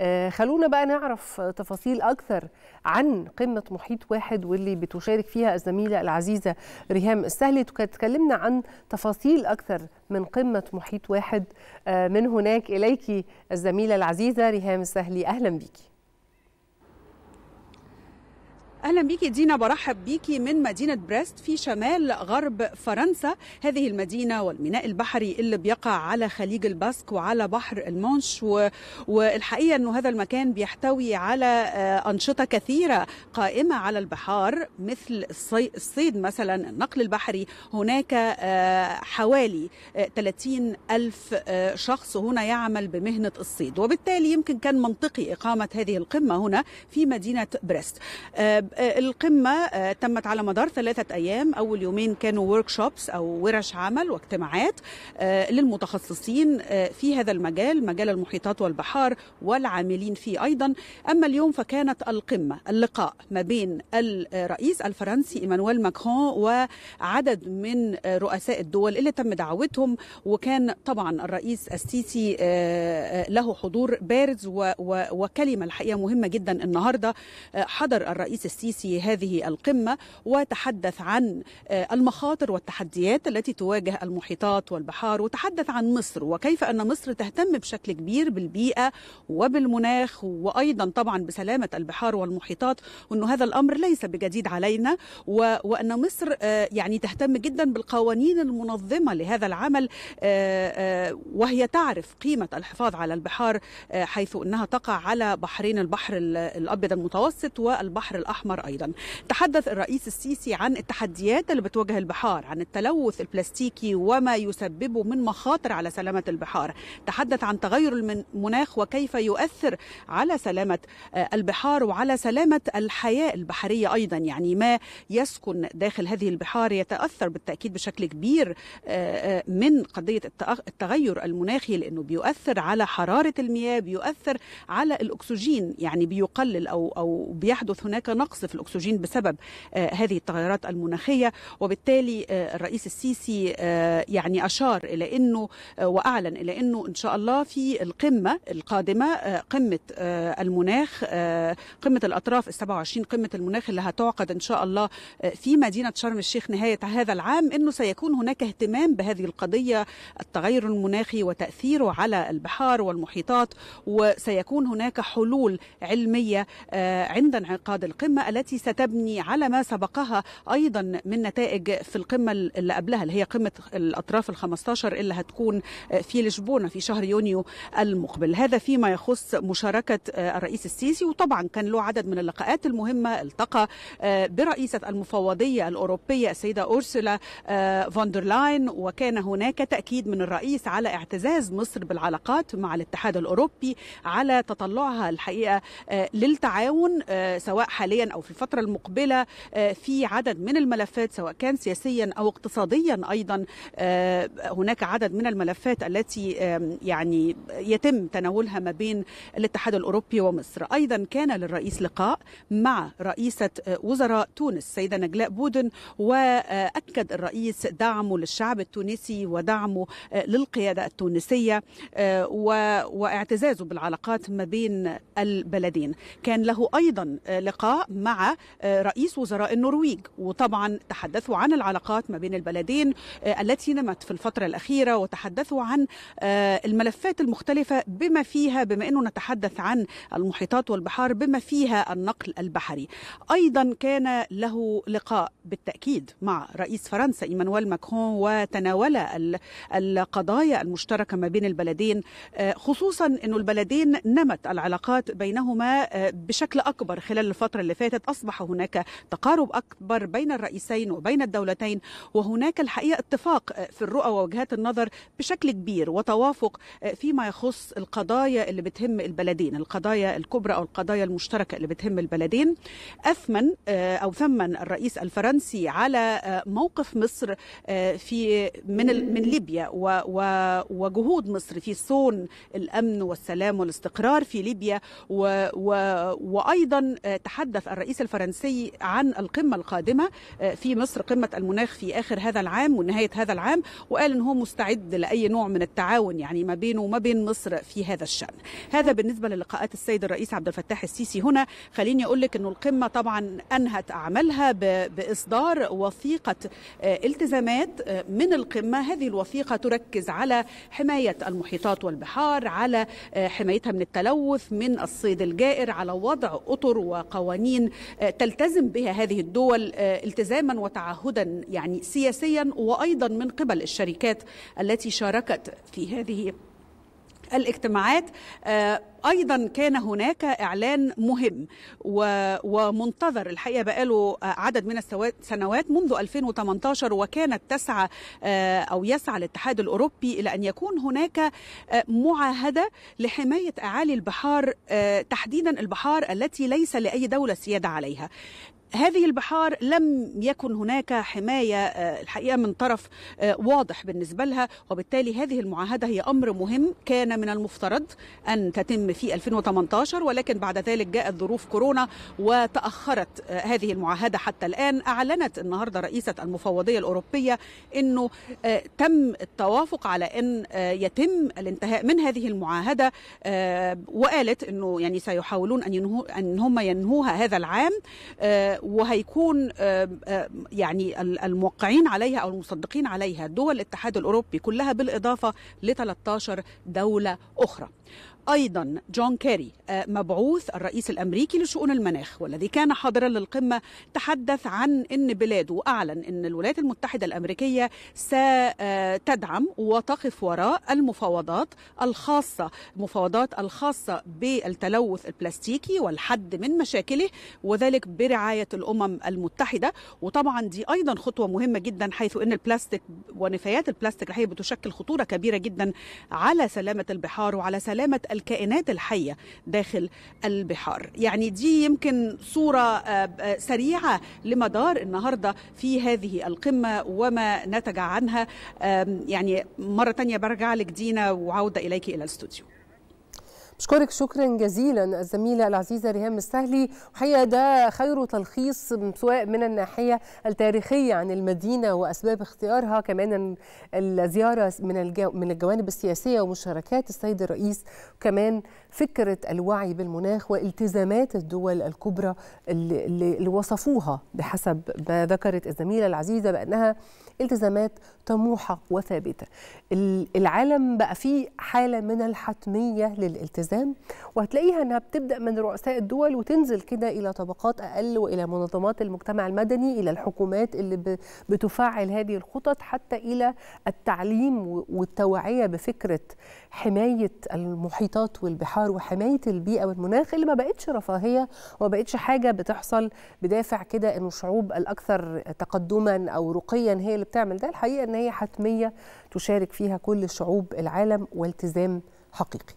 آه، خلونا بقى نعرف تفاصيل أكثر عن قمة محيط واحد واللي بتشارك فيها الزميلة العزيزة ريهام السهلي تكلمنا عن تفاصيل أكثر من قمة محيط واحد آه، من هناك إليك الزميلة العزيزة ريهام السهلي أهلا بيكي اهلا بيكي دينا برحب بيكي من مدينه بريست في شمال غرب فرنسا هذه المدينه والميناء البحري اللي بيقع على خليج الباسك وعلى بحر المونش و... والحقيقه انه هذا المكان بيحتوي على آه، انشطه كثيره قائمه على البحار مثل الصي... الصيد مثلا النقل البحري هناك آه، حوالي 30 آه، ألف شخص هنا يعمل بمهنه الصيد وبالتالي يمكن كان منطقي اقامه هذه القمه هنا في مدينه بريست آه، القمة آه، تمت على مدار ثلاثة أيام أول يومين كانوا وركشوبس أو ورش عمل واجتماعات آه، للمتخصصين في هذا المجال مجال المحيطات والبحار والعاملين فيه أيضا أما اليوم فكانت القمة اللقاء ما بين الرئيس الفرنسي إيمانويل ماكرون وعدد من رؤساء الدول اللي تم دعوتهم وكان طبعا الرئيس السيسي له حضور بارز وكلمة الحقيقة مهمة جدا النهاردة حضر الرئيس السيسي تأسيس هذه القمة وتحدث عن آه، المخاطر والتحديات التي تواجه المحيطات والبحار وتحدث عن مصر وكيف أن مصر تهتم بشكل كبير بالبيئة وبالمناخ وأيضا طبعا بسلامة البحار والمحيطات وأن هذا الأمر ليس بجديد علينا وأن مصر آه، يعني تهتم جدا بالقوانين المنظمة لهذا العمل آه، وهي تعرف قيمة الحفاظ على البحار حيث أنها تقع على بحرين البحر الأبيض المتوسط والبحر الأحمر الأحمر أيضا تحدث الرئيس السيسي عن التحديات اللي بتواجه البحار عن التلوث البلاستيكي وما يسببه من مخاطر على سلامة البحار تحدث عن تغير المناخ وكيف يؤثر على سلامة آه، البحار وعلى سلامة الحياة البحرية أيضا يعني ما يسكن داخل هذه البحار يتأثر بالتأكيد بشكل كبير آه، آه، من قضية التغير المناخي لأنه بيؤثر على حرارة المياه بيؤثر على الأكسجين يعني بيقلل أو أو بيحدث هناك نقص نقص في الأكسجين بسبب آه، هذه التغيرات المناخية وبالتالي آه، الرئيس السيسي آه، يعني أشار إلى أنه وأعلن إلى أنه إن شاء الله في القمة القادمة قمة المناخ قمة الأطراف ال 27 قمة المناخ اللي هتعقد إن شاء الله في مدينة شرم الشيخ نهاية هذا العام أنه سيكون هناك اهتمام بهذه القضية التغير المناخي وتأثيره على البحار والمحيطات وسيكون هناك حلول علمية عند انعقاد القمة التي ستبني على ما سبقها ايضا من نتائج في القمه اللي قبلها اللي هي قمه الاطراف ال 15 اللي هتكون آه، في لشبونه في شهر يونيو المقبل هذا فيما يخص مشاركه آه، الرئيس السيسي وطبعا كان له عدد من اللقاءات المهمه التقى آه، برئيسه المفوضيه الاوروبيه السيده اورسولا فوندرلاين وكان هناك تاكيد من الرئيس على اعتزاز مصر بالعلاقات مع الاتحاد الاوروبي على تطلعها الحقيقه للتعاون سواء حاليا او في الفتره المقبله آه، في عدد من الملفات سواء كان سياسيا او اقتصاديا ايضا آه، هناك عدد من الملفات التي يعني يتم تناولها ما بين الاتحاد الاوروبي ومصر ايضا كان للرئيس لقاء مع رئيسه آه، وزراء تونس السيده نجلاء بودن واكد الرئيس دعمه للشعب التونسي ودعمه للقياده التونسيه واعتزازه بالعلاقات ما بين البلدين كان له ايضا لقاء مع مع آه، رئيس وزراء النرويج وطبعا تحدثوا عن العلاقات ما بين البلدين آه، التي نمت في الفترة الأخيرة وتحدثوا عن آه، الملفات المختلفة بما فيها بما أنه نتحدث عن المحيطات والبحار بما فيها النقل البحري أيضا كان له لقاء بالتأكيد مع رئيس فرنسا إيمانويل ماكرون وتناول القضايا المشتركة ما بين البلدين خصوصا أن البلدين نمت العلاقات بينهما بشكل أكبر خلال الفترة اللي فاتت السادات أصبح هناك تقارب أكبر بين الرئيسين وبين الدولتين وهناك الحقيقة اتفاق في الرؤى ووجهات النظر بشكل كبير وتوافق فيما يخص القضايا اللي بتهم البلدين القضايا الكبرى أو القضايا المشتركة اللي بتهم البلدين أثمن آه، أو ثمن الرئيس الفرنسي على آه، موقف مصر آه، في من من ليبيا وجهود مصر في صون الأمن والسلام والاستقرار في ليبيا وأيضا تحدث الرئيس الرئيس الفرنسي عن القمة القادمة آه، في مصر قمة المناخ في آخر هذا العام ونهاية هذا العام وقال أنه مستعد لأي نوع من التعاون يعني ما بينه وما بين مصر في هذا الشأن هذا بالنسبة للقاءات السيد الرئيس عبد الفتاح السيسي هنا خليني أقول لك أنه القمة طبعا أنهت أعمالها بإصدار وثيقة آه، التزامات آه، من القمة هذه الوثيقة تركز على حماية المحيطات والبحار على حمايتها من التلوث من الصيد الجائر على وضع أطر وقوانين آه، تلتزم بها هذه الدول آه، التزاما وتعهدا يعني سياسيا وايضا من قبل الشركات التي شاركت في هذه الاجتماعات آه، ايضا كان هناك اعلان مهم ومنتظر الحقيقه بقاله عدد من السنوات منذ 2018 وكانت تسعى آه، او يسعى الاتحاد الاوروبي الى ان يكون هناك آه، معاهده لحمايه اعالي البحار آه، تحديدا البحار التي ليس لاي دوله سياده عليها هذه البحار لم يكن هناك حماية الحقيقة من طرف واضح بالنسبة لها وبالتالي هذه المعاهدة هي أمر مهم كان من المفترض أن تتم العام في 2018 ولكن بعد ذلك جاءت ظروف كورونا وتأخرت آه، هذه المعاهدة حتى الآن أعلنت النهاردة رئيسة المفوضية الأوروبية أنه آه، تم التوافق على أن آه، يتم الانتهاء من هذه المعاهدة وقالت أنه يعني سيحاولون أن, ينهو أن هم ينهوها هذا العام وهيكون يعني الموقعين عليها أو المصدقين عليها دول الاتحاد الأوروبي كلها بالإضافة ل 13 دولة أخرى أيضا جون كيري آه، مبعوث الرئيس الامريكي لشؤون المناخ والذي كان حاضرا للقمه تحدث عن ان بلاده اعلن ان الولايات المتحده الامريكيه ستدعم وتقف وراء المفاوضات الخاصه المفاوضات الخاصه بالتلوث البلاستيكي والحد من مشاكله وذلك برعايه الامم المتحده وطبعا دي ايضا خطوه مهمه جدا حيث ان البلاستيك ونفايات البلاستيك الحقيقه بتشكل خطوره كبيره جدا على سلامه البحار وعلى سلامه الكائنات الحيوانات الحيه داخل البحار يعني دي يمكن صوره آه، آه، سريعه لمدار النهارده في هذه القمه وما نتج عنها يعني مره تانية برجع لك دينا وعوده اليك الى الاستوديو بشكرك شكرا جزيلا الزميله العزيزه ريهام السهلي وحقيقه ده خير تلخيص سواء من الناحيه التاريخيه عن المدينه واسباب اختيارها كمان الزياره من من الجوانب السياسيه ومشاركات السيد الرئيس وكمان فكره الوعي بالمناخ والتزامات الدول الكبرى اللي, اللي وصفوها بحسب ما ذكرت الزميله العزيزه بانها التزامات طموحه وثابته العالم بقى فيه حاله من الحتميه للالتزام الالتزام وهتلاقيها انها بتبدا من رؤساء الدول وتنزل كده الى طبقات اقل والى منظمات المجتمع المدني الى الحكومات اللي بتفعل هذه الخطط حتى الى التعليم والتوعيه بفكره حمايه المحيطات والبحار وحمايه البيئه والمناخ اللي ما بقتش رفاهيه وما بقتش حاجه بتحصل بدافع كده انه الشعوب الاكثر تقدما او رقيا هي اللي بتعمل ده الحقيقه ان هي حتميه تشارك فيها كل شعوب العالم والتزام حقيقي